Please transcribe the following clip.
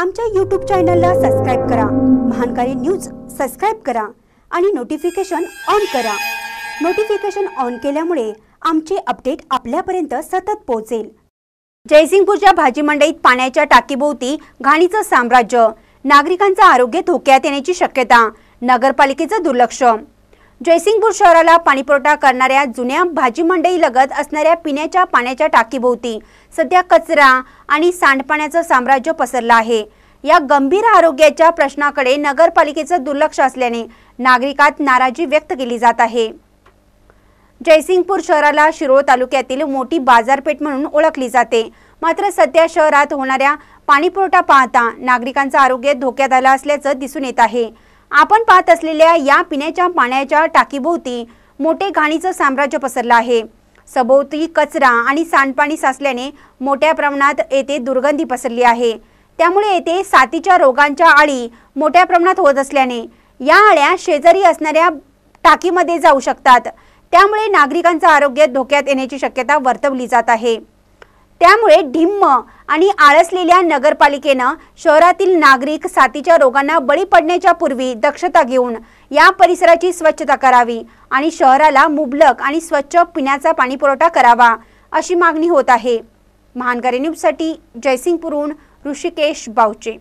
आमच्या यूट्यूब चॅनलला सबस्क्राईब करा महानकारी न्यूज सबस्क्राईब करा आणि नोटिफिकेशन ऑन करा नोटिफिकेशन ऑन केल्यामुळे आमचे अपडेट आपल्यापर्यंत सतत पोहोचेल जयसिंगपूरच्या भाजी मंडईत पाण्याच्या टाकीभोवती घाणीचं साम्राज्य नागरिकांचं आरोग्य धोक्यात येण्याची शक्यता नगरपालिकेचं दुर्लक्ष जयसिंगपूर शहराला पाणीपुरवठा करणाऱ्या जुन्या भाजी मंडई लगत असणाऱ्या पिण्याच्या पाण्याच्या टाकीभोवती सध्या कचरा आणि सांडपाण्याचं साम्राज्य पसरलं आहे या गंभीर आरोग्याच्या प्रश्नाकडे नगरपालिकेचं दुर्लक्ष असल्याने नागरिकात नाराजी व्यक्त केली जात आहे जयसिंगपूर शहराला शिरोळ तालुक्यातील मोठी बाजारपेठ म्हणून ओळखली जाते मात्र सध्या शहरात होणाऱ्या पाणीपुरवठा पाहता नागरिकांचं आरोग्य धोक्यात आलं असल्याचं दिसून येत आहे आपण पाहत असलेल्या या पिण्याच्या पाण्याच्या टाकीभोवती मोठे घाणीचं साम्राज्य पसरलं आहे सभोवती कचरा आणि सांडपाणी साचल्याने मोठ्या प्रमाणात येथे दुर्गंधी पसरली आहे त्यामुळे येथे साथीच्या रोगांच्या आळी मोठ्या प्रमाणात होत असल्याने या आळ्या शेजारी असणाऱ्या टाकीमध्ये जाऊ शकतात त्यामुळे नागरिकांचं आरोग्य धोक्यात येण्याची शक्यता वर्तवली जात आहे त्यामुळे ढिम्म आणि आळसलेल्या नगरपालिकेनं शहरातील नागरिक साथीच्या रोगांना बळी पडण्याच्या पूर्वी दक्षता घेऊन या परिसराची स्वच्छता करावी आणि शहराला मुबलक आणि स्वच्छ पिण्याचा पुरवठा करावा अशी मागणी होत आहे महानकारी न्यूजसाठी जयसिंगपूरून ऋषिकेश बावचे